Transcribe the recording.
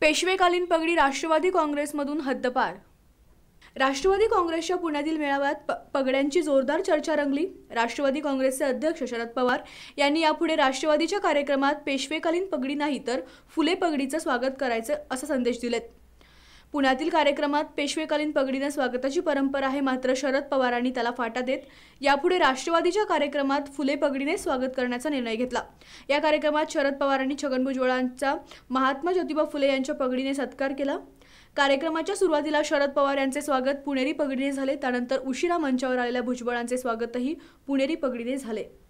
पेशवेकालीन पगडी राष्ट्रवादी काँग्रेसमधून हद्दपार राष्ट्रवादी काँग्रेसच्या पुण्यातील मेळाव्यात प पगड्यांची जोरदार चर्चा रंगली राष्ट्रवादी काँग्रेसचे अध्यक्ष शरद पवार यांनी यापुढे राष्ट्रवादीच्या कार्यक्रमात पेशवेकालीन पगडी नाही तर फुले पगडीचं स्वागत करायचं असं संदेश दिलेत पुण्यातील कार्यक्रमात पेशवेकालीन पगडीनं स्वागताची परंपरा आहे मात्र शरद पवारांनी त्याला फाटा देत यापुढे राष्ट्रवादीच्या कार्यक्रमात फुले पगडीने स्वागत करण्याचा निर्णय घेतला या कार्यक्रमात शरद पवारांनी छगन भुजबळांचा महात्मा ज्योतिबा फुले यांच्या पगडीने सत्कार केला कार्यक्रमाच्या सुरुवातीला शरद पवार यांचे स्वागत पुणेरी पगडीने झाले त्यानंतर उशिरा मंचावर आलेल्या भुजबळांचे स्वागतही पुणेरी पगडीने झाले